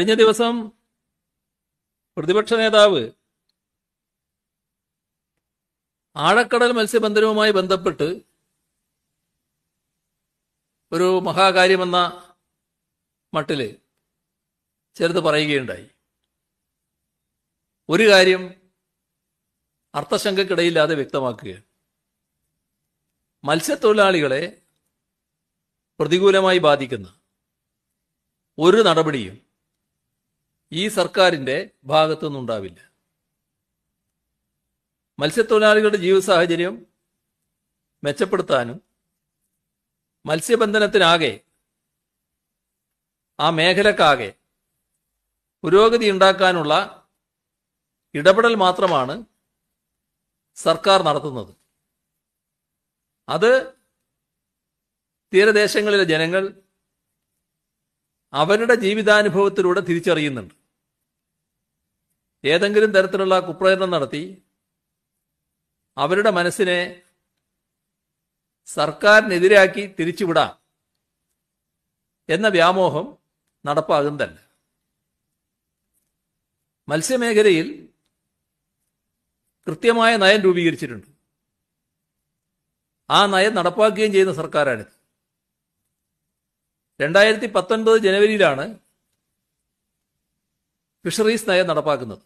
കഴിഞ്ഞ ദിവസം പ്രതിപക്ഷ നേതാവ് ആഴക്കടൽ മത്സ്യബന്ധനവുമായി ബന്ധപ്പെട്ട് ഒരു മഹാകാര്യമെന്ന മട്ടില് ചേർത്ത് പറയുകയുണ്ടായി ഒരു കാര്യം അർത്ഥശങ്കക്കിടയില്ലാതെ വ്യക്തമാക്കുക മത്സ്യത്തൊഴിലാളികളെ പ്രതികൂലമായി ബാധിക്കുന്ന ഒരു നടപടിയും ഈ സർക്കാരിന്റെ ഭാഗത്തു നിന്നുണ്ടാവില്ല മത്സ്യത്തൊഴിലാളികളുടെ ജീവിത സാഹചര്യം മെച്ചപ്പെടുത്താനും മത്സ്യബന്ധനത്തിനാകെ ആ മേഖലക്കാകെ പുരോഗതി ഉണ്ടാക്കാനുള്ള ഇടപെടൽ മാത്രമാണ് സർക്കാർ നടത്തുന്നത് അത് തീരദേശങ്ങളിലെ ജനങ്ങൾ അവരുടെ ജീവിതാനുഭവത്തിലൂടെ തിരിച്ചറിയുന്നുണ്ട് ഏതെങ്കിലും തരത്തിലുള്ള കുപ്രേരണം നടത്തി അവരുടെ മനസ്സിനെ സർക്കാരിനെതിരാക്കി തിരിച്ചുവിടാം എന്ന വ്യാമോഹം തന്നെ മത്സ്യമേഖലയിൽ കൃത്യമായ നയം രൂപീകരിച്ചിട്ടുണ്ട് ആ നയം നടപ്പാക്കുകയും ചെയ്യുന്ന സർക്കാരാണിത് രണ്ടായിരത്തി പത്തൊൻപത് ജനുവരിയിലാണ് ഫിഷറീസ് നയം നടപ്പാക്കുന്നത്